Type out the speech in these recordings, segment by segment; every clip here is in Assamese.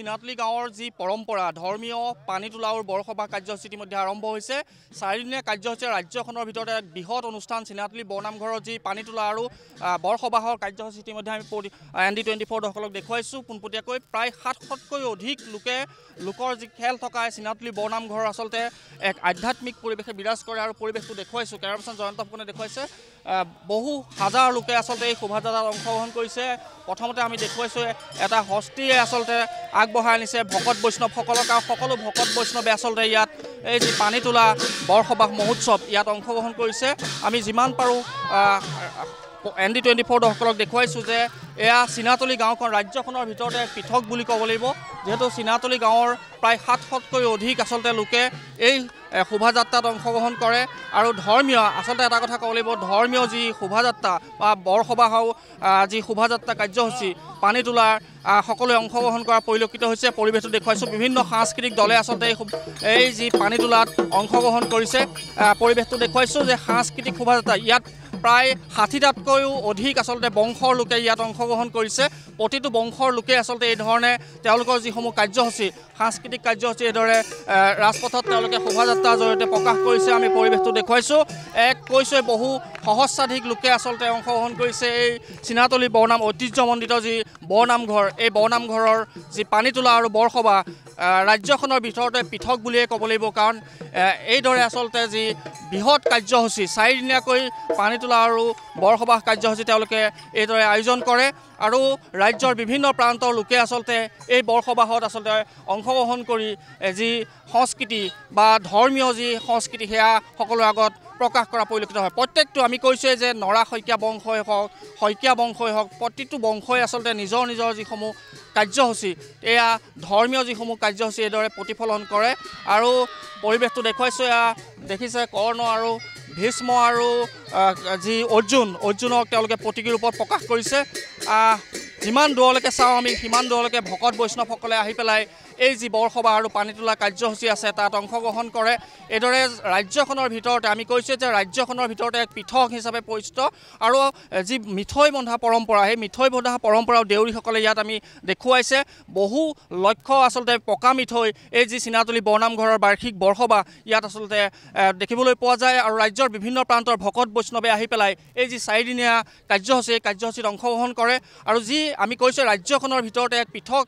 চিনাতলি গাঁৱৰ যি পৰম্পৰা ধৰ্মীয় পানী আৰু বৰসভা কাৰ্যসূচী ইতিমধ্যে আৰম্ভ হৈছে চাৰিদিনীয়া কাৰ্যসূচীয়ে ৰাজ্যখনৰ ভিতৰতে এক বৃহৎ অনুষ্ঠান চিনাতলি বৰনামঘৰৰ যি পানী তোলা আৰু বৰসবাহৰ কাৰ্যসূচী ইতিমধ্যে আমি এন ডি টুৱেণ্টি ফ'ৰ দৰ্শকক দেখুৱাইছোঁ পোনপটীয়াকৈ প্ৰায় সাতশতকৈ অধিক লোকে লোকৰ যি খেল থকা চিনাতলি বৰনামঘৰ আচলতে এক আধ্যাত্মিক পৰিৱেশে বিৰাজ কৰে আৰু পৰিৱেশটো দেখুৱাইছোঁ কেৰাপচন জয়ন্ত ফুকনে দেখুৱাইছে বহু হাজাৰ লোকে আচলতে এই শোভাযাত্ৰাত অংশগ্ৰহণ কৰিছে প্ৰথমতে আমি দেখুৱাইছোঁ এটা হস্তীয়ে আচলতে আগ আগবঢ়াই আনিছে ভকত বৈষ্ণৱসকলক আৰু সকলো ভকত বৈষ্ণৱে আচলতে ইয়াত এই যি পানী তোলা বৰসবাহ মহোৎসৱ ইয়াত অংশগ্ৰহণ কৰিছে আমি যিমান পাৰোঁ এন ডি টুৱেণ্টি ফ'ৰ দৰ্শকক দেখুৱাইছোঁ যে এয়া চীনাতলী গাঁওখন ৰাজ্যখনৰ ভিতৰতে পৃথক বুলি ক'ব লাগিব যিহেতু চীনাতলী গাঁৱৰ প্ৰায় সাতশতকৈ অধিক আচলতে লোকে এই শোভাযাত্ৰাত অংশগ্ৰহণ কৰে আৰু ধৰ্মীয় আচলতে এটা কথা ক'ব লাগিব ধৰ্মীয় যি শোভাযাত্ৰা বা বৰসবাহৰ যি শোভাযাত্ৰা কাৰ্যসূচী পানী তোলাৰ সকলোৱে অংশগ্ৰহণ কৰা পৰিলক্ষিত হৈছে পৰিৱেশটো দেখুৱাইছোঁ বিভিন্ন সাংস্কৃতিক দলে আচলতে এই এই যি পানী তোলাত অংশগ্ৰহণ কৰিছে পৰিৱেশটো দেখুৱাইছোঁ যে সাংস্কৃতিক শোভাযাত্ৰা ইয়াত প্ৰায় ষাঠিটাতকৈও অধিক আচলতে বংশৰ লোকে ইয়াত অংশগ্ৰহণ কৰিছে প্ৰতিটো বংশৰ লোকে আচলতে এই ধৰণে তেওঁলোকৰ যিসমূহ কাৰ্যসূচী সাংস্কৃতিক কাৰ্যসূচী এইদৰে ৰাজপথত তেওঁলোকে শোভাযাত্ৰাৰ জৰিয়তে প্ৰকাশ কৰিছে আমি পৰিৱেশটো দেখুৱাইছোঁ এক কৈছোঁ বহু সহস্ৰাধিক লোকে আচলতে অংশগ্ৰহণ কৰিছে এই চীনাতলী বৰনাম ঐতিহ্যমণ্ডিত যি বৰনামঘৰ এই বৰনামঘৰৰ যি পানী তোলা আৰু বৰসবাহ ৰাজ্যখনৰ ভিতৰতে পৃথক বুলিয়ে ক'ব লাগিব কাৰণ এইদৰে আচলতে যি বৃহৎ কাৰ্যসূচী চাৰিদিনীয়াকৈ পানী তোলা আৰু বৰসবাহ কাৰ্যসূচী তেওঁলোকে এইদৰে আয়োজন কৰে আৰু ৰাজ্যৰ বিভিন্ন প্ৰান্তৰ লোকে আচলতে এই বৰসবাহত আচলতে অংশগ্ৰহণ কৰি যি সংস্কৃতি বা ধৰ্মীয় যি সংস্কৃতি সেয়া সকলোৰে আগত প্ৰকাশ কৰা পৰিলক্ষিত হয় প্ৰত্যেকটো আমি কৈছোঁৱেই যে নৰা শইকীয়া বংশই হওক শইকীয়া বংশই হওক প্ৰতিটো বংশই আচলতে নিজৰ নিজৰ যিসমূহ কাৰ্যসূচী এয়া ধৰ্মীয় যিসমূহ কাৰ্যসূচী এইদৰে প্ৰতিফলন কৰে আৰু পৰিৱেশটো দেখুৱাইছোঁ এয়া দেখিছে কৰ্ণ আৰু ভীষ্ম আৰু যি অৰ্জুন অৰ্জুনক তেওঁলোকে প্ৰতীকী ৰূপত প্ৰকাশ কৰিছে যিমান দূৰলৈকে চাওঁ আমি সিমান দূৰলৈকে ভকত বৈষ্ণৱসকলে আহি পেলাই এই যি বৰসবাহ আৰু পানী তোলা কাৰ্যসূচী আছে তাত অংশগ্ৰহণ কৰে এইদৰে ৰাজ্যখনৰ ভিতৰতে আমি কৈছোঁ যে ৰাজ্যখনৰ ভিতৰতে এক পৃথক হিচাপে পৰিচিত আৰু যি মিঠৈ বন্ধা পৰম্পৰা সেই মিঠৈ বন্ধা পৰম্পৰাও দেউৰীসকলে ইয়াত আমি দেখুৱাইছে বহু লক্ষ্য আচলতে পকা মিঠৈ এই যি চিনাতলী বৰনামঘৰৰ বাৰ্ষিক বৰসবাহ ইয়াত আচলতে দেখিবলৈ পোৱা যায় আৰু ৰাজ্যৰ বিভিন্ন প্ৰান্তৰ ভকত বৈষ্ণৱে আহি পেলাই এই যি চাৰিদিনীয়া কাৰ্যসূচী এই কাৰ্যসূচীত অংশগ্ৰহণ কৰে আৰু যি আমি কৈছোঁ ৰাজ্যখনৰ ভিতৰতে এক পৃথক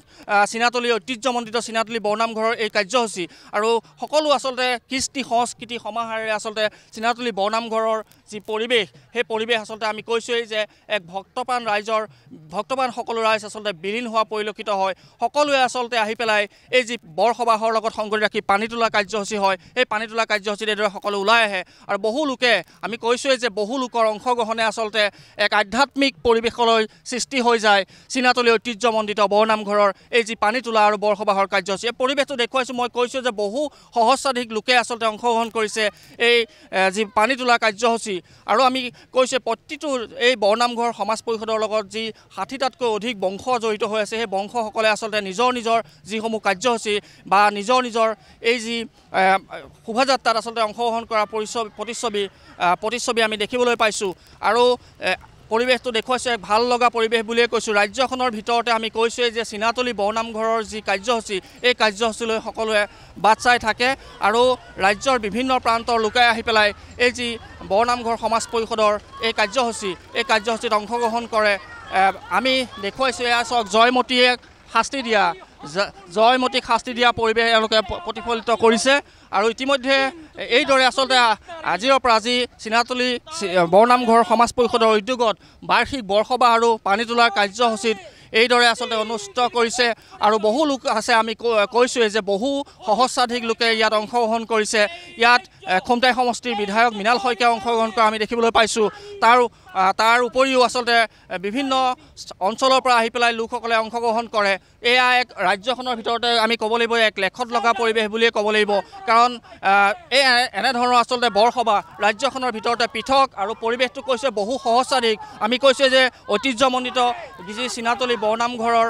চিনাতলী ঐতিহ্যমণ্ডিত চীনাতলী বৰনামঘৰৰ এই কাৰ্যসূচী আৰু সকলো আচলতে কৃষ্টি সংস্কৃতি সমাহাৰেৰে আচলতে চীনাতলী বৰনামঘৰৰ যি পৰিৱেশ সেই পৰিৱেশ আচলতে আমি কৈছোঁৱেই যে এক ভক্তপ্ৰাণ ৰাইজৰ ভক্তপ্ৰাণ সকলো ৰাইজ আচলতে বিলীন হোৱা পৰিলক্ষিত হয় সকলোৱে আচলতে আহি পেলাই এই যি বৰসবাহৰ লগত সংগতি ৰাখি পানী তোলা কাৰ্যসূচী হয় সেই পানী তোলা কাৰ্যসূচীত এইদৰে সকলো ওলাই আহে আৰু বহু লোকে আমি কৈছোঁৱেই যে বহু লোকৰ অংশগ্ৰহণে আচলতে এক আধ্যাত্মিক পৰিৱেশলৈ সৃষ্টি হৈ যায় চীনাতলী ঐতিহ্যমণ্ডিত বৰনামঘৰৰ এই যি পানী তোলা আৰু বৰসবাহৰ কাৰ্যসূচী এই পৰিৱেশটো দেখুৱাইছোঁ মই কৈছোঁ যে বহু সহস্ৰাধিক লোকে আচলতে অংশগ্ৰহণ কৰিছে এই যি পানী তোলা কাৰ্যসূচী আৰু আমি কৈছোঁ প্ৰতিটো এই বৰনামঘৰ সমাজ পৰিষদৰ লগত যি ষাঠিটাতকৈ অধিক বংশ জড়িত হৈ আছে সেই বংশসকলে আচলতে নিজৰ নিজৰ যিসমূহ কাৰ্যসূচী বা নিজৰ নিজৰ এই যি শোভাযাত্ৰাত আচলতে অংশগ্ৰহণ কৰা প্ৰতিচ্ছবি প্ৰতিচ্ছবি প্ৰতিচ্ছবি আমি দেখিবলৈ পাইছোঁ আৰু পৰিৱেশটো দেখুৱাইছে ভাল লগা পৰিৱেশ বুলিয়ে কৈছোঁ ৰাজ্যখনৰ ভিতৰতে আমি কৈছোঁৱেই যে চীনাতলী বৰনামঘৰৰ যি কাৰ্যসূচী এই কাৰ্যসূচীলৈ সকলোৱে বাট চাই থাকে আৰু ৰাজ্যৰ বিভিন্ন প্ৰান্তৰ লোকাই আহি পেলাই এই যি বৰনামঘৰ সমাজ পৰিষদৰ এই কাৰ্যসূচী এই কাৰ্যসূচীত অংশগ্ৰহণ কৰে আমি দেখুৱাইছোঁ এয়া চাওক জয়মতীয়ে শাস্তি দিয়া জয়মতীক শাস্তি দিয়া পৰিৱেশ এওঁলোকে প্ৰতিফলিত কৰিছে আৰু ইতিমধ্যে এইদৰে আচলতে আজিৰ পৰা আজি চিনাতলি বৰনামঘৰ সমাজ পৰিষদৰ উদ্যোগত বাৰ্ষিক বৰসবাহ আৰু পানী তোলাৰ কাৰ্যসূচীত এইদৰে আচলতে অনুষ্ঠিত কৰিছে আৰু বহু লোক আছে আমি কৈছোঁৱেই যে বহু সহস্ৰাধিক লোকে ইয়াত অংশগ্ৰহণ কৰিছে ইয়াত খুমটাই সমষ্টিৰ বিধায়ক মৃণাল শইকীয়াই অংশগ্ৰহণ কৰা আমি দেখিবলৈ পাইছোঁ তাৰ তাৰ উপৰিও আচলতে বিভিন্ন অঞ্চলৰ পৰা আহি পেলাই লোকসকলে অংশগ্ৰহণ কৰে এয়া এক ৰাজ্যখনৰ ভিতৰতে আমি ক'ব লাগিব এক লেখত লগা পৰিৱেশ বুলিয়ে ক'ব লাগিব কাৰণ এই এনেধৰণৰ আচলতে বৰসভা ৰাজ্যখনৰ ভিতৰতে পৃথক আৰু পৰিৱেশটো কৈছে বহু সহস্ৰাধিক আমি কৈছোঁ যে ঐতিহ্যমণ্ডিত যি চিনাতলী বৰনামঘৰৰ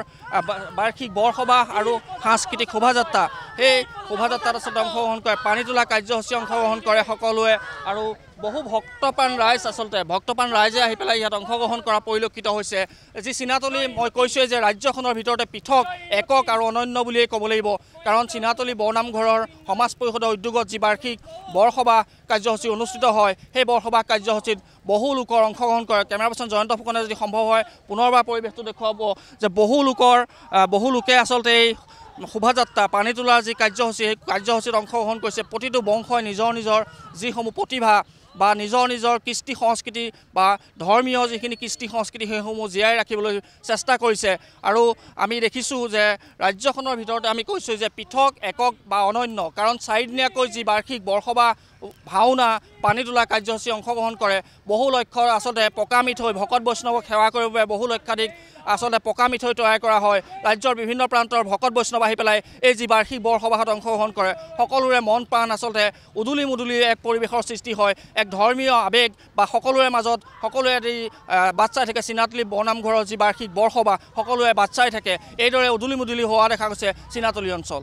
বাৰ্ষিক বৰসবাহ আৰু সাংস্কৃতিক শোভাযাত্ৰা সেই শোভাযাত্ৰাত আচলতে অংশগ্ৰহণ কৰে পানী তোলা কাৰ্যসূচী অংশগ্ৰহণ কৰে সকলোৱে আৰু বহু ভক্তপ্ৰাণ ৰাইজ আচলতে ভক্তপ্ৰাণ ৰাইজে আহি পেলাই ইয়াত অংশগ্ৰহণ কৰা পৰিলক্ষিত হৈছে যি চীনাতলি মই কৈছোঁৱেই যে ৰাজ্যখনৰ ভিতৰতে পৃথক একক আৰু অনন্য বুলিয়েই ক'ব লাগিব কাৰণ চীনাতলি বৰনামঘৰৰ সমাজ পৰিষদৰ উদ্যোগত যি বাৰ্ষিক বৰসভা কাৰ্যসূচী অনুষ্ঠিত হয় সেই বৰসভা কাৰ্যসূচীত বহু লোকৰ অংশগ্ৰহণ কৰে কেমেৰা পাৰ্চন জয়ন্ত ফুকনে যদি সম্ভৱ হয় পুনৰবাৰ পৰিৱেশটো দেখুৱাব যে বহু লোকৰ বহু লোকে আচলতে এই শোভাযাত্ৰা পানী তোলাৰ যি কাৰ্যসূচী সেই কাৰ্যসূচীত অংশগ্ৰহণ কৰিছে প্ৰতিটো বংশই নিজৰ নিজৰ যিসমূহ প্ৰতিভা বা নিজৰ নিজৰ কৃষ্টি সংস্কৃতি বা ধৰ্মীয় যিখিনি কৃষ্টি সংস্কৃতি সেইসমূহ জীয়াই ৰাখিবলৈ চেষ্টা কৰিছে আৰু আমি দেখিছোঁ যে ৰাজ্যখনৰ ভিতৰতে আমি কৈছোঁ যে পৃথক একক বা অনন্য কাৰণ চাৰিদিনীয়াকৈ যি বাৰ্ষিক বৰসবাহ ভাওনা পানী তোলা কাৰ্যসূচী অংশগ্ৰহণ কৰে বহু লক্ষ্য আচলতে পকা মিঠৈ ভকত বৈষ্ণৱক সেৱা কৰিব বহু লক্ষাধিক আচলতে পকা মিঠৈ তৈয়াৰ কৰা হয় ৰাজ্যৰ বিভিন্ন প্ৰান্তৰ ভকত বৈষ্ণৱ আহি পেলাই এই যি বাৰ্ষিক বৰসভাত অংশগ্ৰহণ কৰে সকলোৰে মন প্ৰাণ আচলতে উদুলি মুদুলি এক পৰিৱেশৰ সৃষ্টি হয় এক ধৰ্মীয় আৱেগ বা সকলোৰে মাজত সকলোৱে যি বাট চাই থাকে চিনাতলী বৰনামঘৰৰ যি বাৰ্ষিক বৰসভা সকলোৱে বাট চাই থাকে এইদৰে উদুলি মুদুলি হোৱা দেখা গৈছে চিনাতলী অঞ্চল